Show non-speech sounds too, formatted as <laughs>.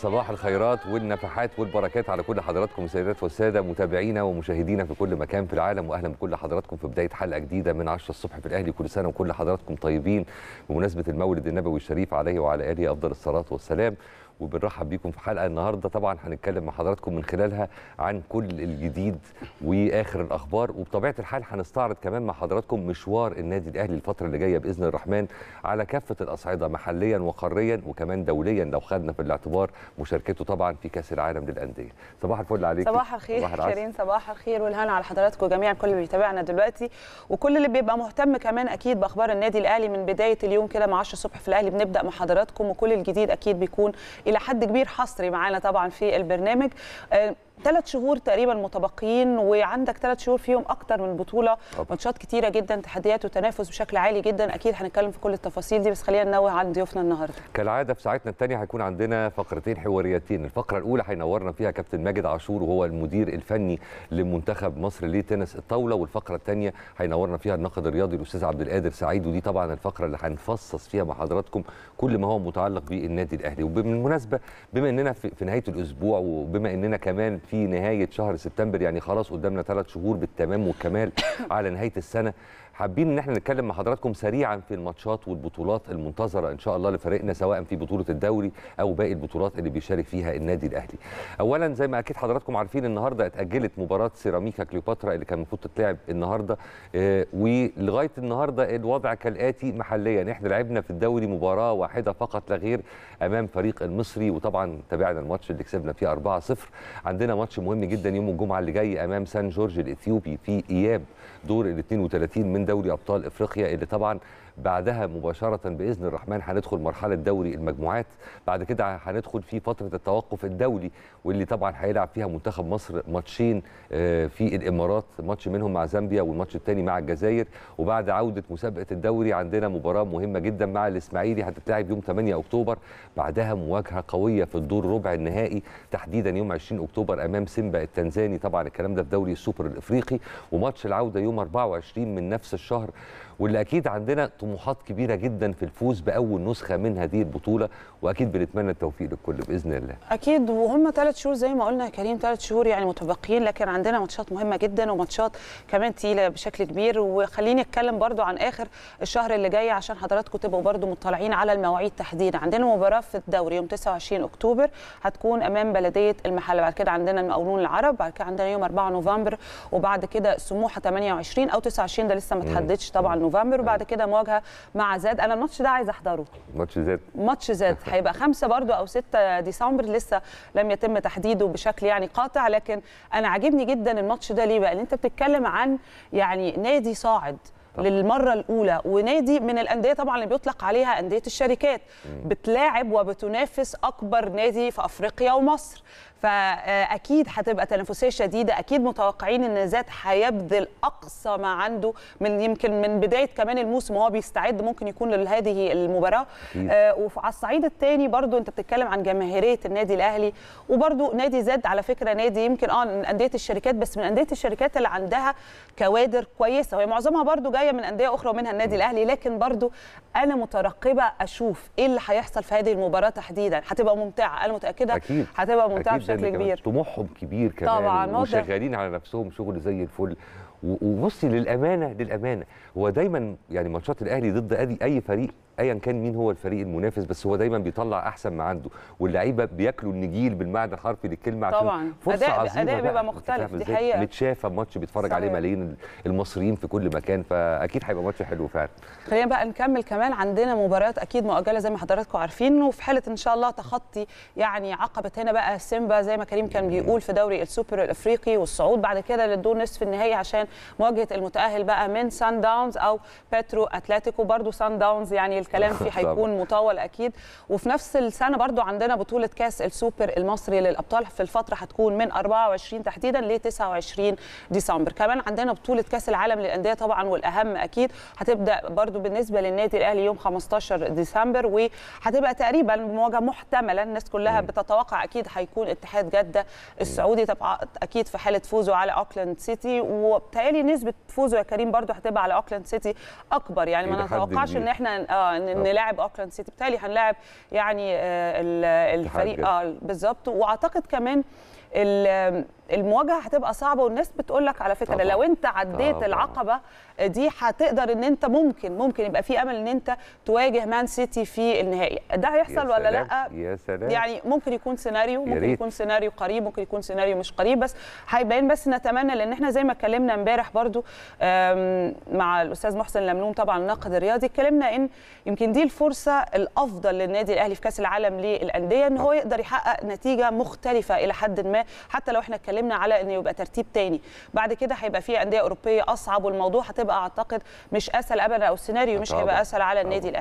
صباح الخيرات والنفحات والبركات على كل حضراتكم سيدات والسادة متابعينا ومشاهدينا في كل مكان في العالم وأهلا بكل حضراتكم في بداية حلقة جديدة من 10 الصبح في الأهلي كل سنة وكل حضراتكم طيبين بمناسبة المولد النبوي الشريف عليه وعلى آله أفضل الصلاة والسلام وبنرحب بيكم في حلقه النهارده طبعا هنتكلم مع حضراتكم من خلالها عن كل الجديد واخر الاخبار وبطبيعه الحال هنستعرض كمان مع حضراتكم مشوار النادي الاهلي الفتره اللي جايه باذن الرحمن على كافه الاصعده محليا وقاريا وكمان دوليا لو خدنا في الاعتبار مشاركته طبعا في كاس العالم للانديه صباح الفل عليك صباح الخير صباح كريم صباح الخير والهنا على حضراتكم جميعا كل اللي بيتابعنا دلوقتي وكل اللي بيبقى مهتم كمان اكيد باخبار النادي الاهلي من بدايه اليوم كده مع 10 الصبح في الاهلي بنبدا مع حضراتكم وكل الجديد اكيد بيكون الى حد كبير حصري معانا طبعا في البرنامج آه، ثلاث شهور تقريبا متبقيين وعندك ثلاث شهور فيهم اكتر من بطوله ماتشات كتيره جدا تحديات وتنافس بشكل عالي جدا اكيد هنتكلم في كل التفاصيل دي بس خلينا ننوه عن ضيوفنا النهارده كالعاده في ساعتنا الثانيه هيكون عندنا فقرتين حواريتين الفقره الاولى هينورنا فيها كابتن ماجد عاشور وهو المدير الفني لمنتخب مصر لتنس الطاوله والفقره الثانيه هينورنا فيها الناقد الرياضي الاستاذ عبد القادر سعيد ودي طبعا الفقره اللي هنفصص فيها مع حضراتكم كل ما هو متعلق بالنادي الاهلي وبالمناسبه بما اننا في نهايه الاسبوع وبما اننا كمان في نهايه شهر سبتمبر يعني خلاص قدامنا ثلاث شهور بالتمام والكمال <coughs> على نهايه السنه حابين ان احنا نتكلم مع حضراتكم سريعا في الماتشات والبطولات المنتظره ان شاء الله لفريقنا سواء في بطوله الدوري او باقي البطولات اللي بيشارك فيها النادي الاهلي. اولا زي ما اكيد حضراتكم عارفين النهارده اتاجلت مباراه سيراميكا كليوباترا اللي كان المفروض تتلعب النهارده آه، ولغايه النهارده الوضع كالاتي محليا احنا لعبنا في الدوري مباراه واحده فقط لا غير امام فريق المصري وطبعا تابعنا الماتش اللي كسبنا فيه 4-0 عندنا ماتش مهم جدا يوم الجمعه اللي جاي امام سان جورج الاثيوبي في اياب دور ال 32 من دوري ابطال افريقيا اللي طبعا بعدها مباشرة بإذن الرحمن هندخل مرحلة دوري المجموعات بعد كده هندخل في فترة التوقف الدولي واللي طبعا هيلعب فيها منتخب مصر ماتشين آه، في الإمارات ماتش منهم مع زامبيا والماتش الثاني مع الجزائر وبعد عودة مسابقة الدوري عندنا مباراة مهمة جدا مع الإسماعيلي هتتلعب يوم 8 أكتوبر بعدها مواجهة قوية في الدور ربع النهائي تحديدا يوم 20 أكتوبر أمام سيمبا التنزاني طبعا الكلام ده في دوري السوبر الإفريقي وماتش العودة يوم 24 من نفس الشهر واللي أكيد عندنا طموحات كبيره جدا في الفوز باول نسخه من هذه البطوله واكيد بنتمنى التوفيق للكل باذن الله اكيد وهم ثلاث شهور زي ما قلنا يا كريم ثلاث شهور يعني متبقيين لكن عندنا ماتشات مهمه جدا وماتشات كمان تقيله بشكل كبير وخليني اتكلم برضو عن اخر الشهر اللي جاي عشان حضراتكم تبقوا برضو مطلعين على المواعيد تحديدا عندنا مباراه في الدوري يوم 29 اكتوبر هتكون امام بلديه المحله بعد كده عندنا المقاولون العرب بعد كده عندنا يوم 4 نوفمبر وبعد كده سموحه 28 او 29 ده لسه ما تحددش طبعا نوفمبر وبعد كده مواجهه وجودها مع زاد انا الماتش ده عايزه احضره ماتش زاد ماتش زاد <laughs> هيبقى 5 برضو او 6 ديسمبر لسه لم يتم تحديده بشكل يعني قاطع لكن انا عاجبني جدا الماتش ده ليه بقى لان انت بتتكلم عن يعني نادي صاعد للمره الاولى ونادي من الانديه طبعا اللي بيطلق عليها انديه الشركات بتلاعب وبتنافس اكبر نادي في افريقيا ومصر فاكيد هتبقى تنافسيه شديده اكيد متوقعين ان زاد هيبذل اقصى ما عنده من يمكن من بدايه كمان الموسم وهو بيستعد ممكن يكون لهذه المباراه آه وعلى الصعيد الثاني برضو انت بتتكلم عن جماهيريه النادي الاهلي وبرضو نادي زاد على فكره نادي يمكن اه من انديه الشركات بس من انديه الشركات اللي عندها كوادر كويسه وهي معظمها برضو شويه من انديه اخرى ومنها النادي الاهلي لكن برضو انا مترقبه اشوف ايه اللي هيحصل في هذه المباراه تحديدا هتبقى ممتعه انا متاكده أكيد. هتبقى ممتعه أكيد بشكل كبير طموحهم كبير كمان طبعا وشغالين على نفسهم شغل زي الفل وبصي للامانه للامانه هو دايما يعني ماتشات الاهلي ضد اي فريق ايا كان مين هو الفريق المنافس بس هو دايما بيطلع احسن ما عنده واللعيبه بياكلوا النجيل بالمعنى الحرفي للكلمه عشان طبعا فرصه أداء عظيمه اداء بيبقى مختلف دي حقيقه متشافه ماتش بيتفرج عليه ملايين المصريين في كل مكان فاكيد هيبقى ماتش حلو فعلا خلينا بقى نكمل كمان عندنا مباريات اكيد مؤجله زي ما حضراتكم عارفين وفي حاله ان شاء الله تخطي يعني عقبه هنا بقى سيمبا زي ما كريم كان بيقول في دوري السوبر الافريقي والصعود بعد كده للدور نصف النهائي عشان مواجهه المتاهل بقى من سان داونز او بترو اتلتيكو برضو سان داونز يعني الكلام <laughs> فيه هيكون مطول اكيد وفي نفس السنه برضو عندنا بطوله كاس السوبر المصري للابطال في الفتره هتكون من 24 تحديدا ل 29 ديسمبر كمان عندنا بطوله كاس العالم للانديه طبعا والاهم اكيد هتبدا برضو بالنسبه للنادي الاهلي يوم 15 ديسمبر وهتبقى تقريبا مواجهه محتمله الناس كلها بتتوقع اكيد هيكون اتحاد جده السعودي طبعا اكيد في حاله فوزه على اوكلاند سيتي وبالتالي نسبه فوزه يا كريم برضو هتبقى على اوكلاند سيتي اكبر يعني ما نتوقعش ان احنا آه، اه ان نلاعب اوكلاند سيتي بالتالي هنلاعب يعني آه، الفريق اه بالظبط واعتقد كمان المواجهه هتبقى صعبه والناس بتقول لك على فكره طبعا. لو انت عديت طبعا. العقبه دي هتقدر ان انت ممكن ممكن يبقى في امل ان انت تواجه مان سيتي في النهائي ده هيحصل ولا لا يا سلام. يعني ممكن يكون سيناريو ممكن ياريت. يكون سيناريو قريب ممكن يكون سيناريو مش قريب بس هيبين بس نتمنى لان احنا زي ما اتكلمنا امبارح برضو مع الاستاذ محسن لملوم طبعا الناقد الرياضي اتكلمنا ان يمكن دي الفرصه الافضل للنادي الاهلي في كاس العالم للانديه ان هو يقدر يحقق نتيجه مختلفه الى حد ما حتى لو احنا اتكلمنا على ان يبقى ترتيب تاني بعد كده هيبقى في انديه اوروبيه اصعب والموضوع هتبقى اعتقد مش اسهل ابدا او السيناريو مش هيبقى اسهل على النادي الاهلي